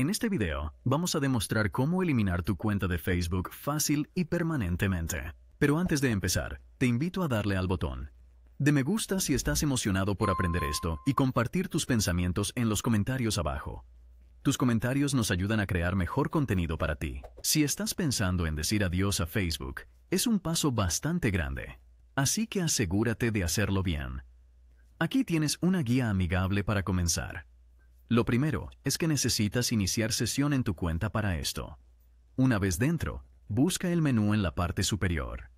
En este video vamos a demostrar cómo eliminar tu cuenta de Facebook fácil y permanentemente. Pero antes de empezar, te invito a darle al botón de me gusta si estás emocionado por aprender esto y compartir tus pensamientos en los comentarios abajo. Tus comentarios nos ayudan a crear mejor contenido para ti. Si estás pensando en decir adiós a Facebook, es un paso bastante grande, así que asegúrate de hacerlo bien. Aquí tienes una guía amigable para comenzar. Lo primero es que necesitas iniciar sesión en tu cuenta para esto. Una vez dentro, busca el menú en la parte superior.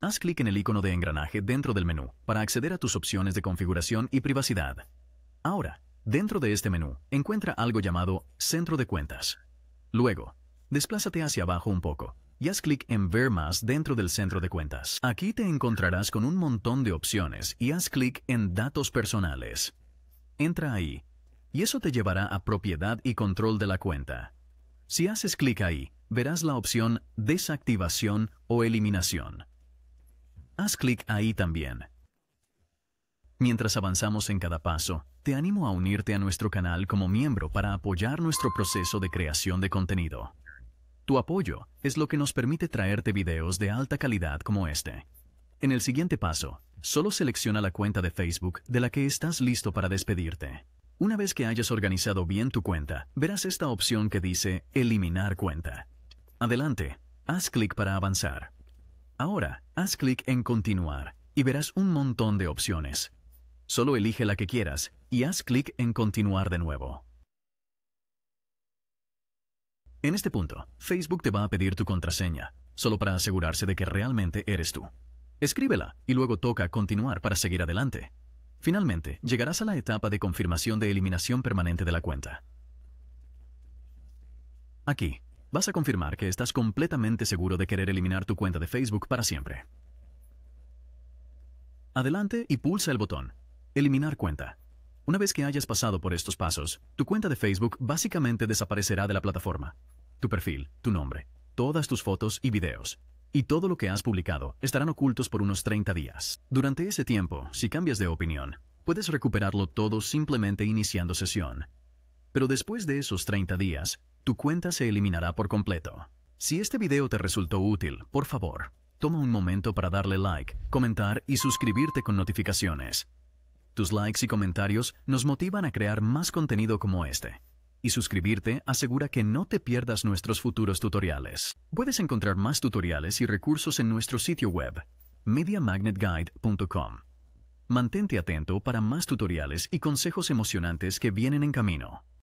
Haz clic en el icono de engranaje dentro del menú para acceder a tus opciones de configuración y privacidad. Ahora, dentro de este menú, encuentra algo llamado Centro de Cuentas. Luego, desplázate hacia abajo un poco y haz clic en Ver más dentro del centro de cuentas. Aquí te encontrarás con un montón de opciones y haz clic en Datos personales. Entra ahí y eso te llevará a Propiedad y Control de la cuenta. Si haces clic ahí, verás la opción Desactivación o Eliminación. Haz clic ahí también. Mientras avanzamos en cada paso, te animo a unirte a nuestro canal como miembro para apoyar nuestro proceso de creación de contenido. Tu apoyo es lo que nos permite traerte videos de alta calidad como este. En el siguiente paso, solo selecciona la cuenta de Facebook de la que estás listo para despedirte. Una vez que hayas organizado bien tu cuenta, verás esta opción que dice Eliminar cuenta. Adelante, haz clic para avanzar. Ahora, haz clic en Continuar y verás un montón de opciones. Solo elige la que quieras y haz clic en Continuar de nuevo. En este punto, Facebook te va a pedir tu contraseña, solo para asegurarse de que realmente eres tú. Escríbela y luego toca Continuar para seguir adelante. Finalmente, llegarás a la etapa de confirmación de eliminación permanente de la cuenta. Aquí, vas a confirmar que estás completamente seguro de querer eliminar tu cuenta de Facebook para siempre. Adelante y pulsa el botón Eliminar cuenta. Una vez que hayas pasado por estos pasos, tu cuenta de Facebook básicamente desaparecerá de la plataforma. Tu perfil, tu nombre, todas tus fotos y videos, y todo lo que has publicado estarán ocultos por unos 30 días. Durante ese tiempo, si cambias de opinión, puedes recuperarlo todo simplemente iniciando sesión. Pero después de esos 30 días, tu cuenta se eliminará por completo. Si este video te resultó útil, por favor, toma un momento para darle like, comentar y suscribirte con notificaciones. Tus likes y comentarios nos motivan a crear más contenido como este y suscribirte asegura que no te pierdas nuestros futuros tutoriales. Puedes encontrar más tutoriales y recursos en nuestro sitio web, mediamagnetguide.com. Mantente atento para más tutoriales y consejos emocionantes que vienen en camino.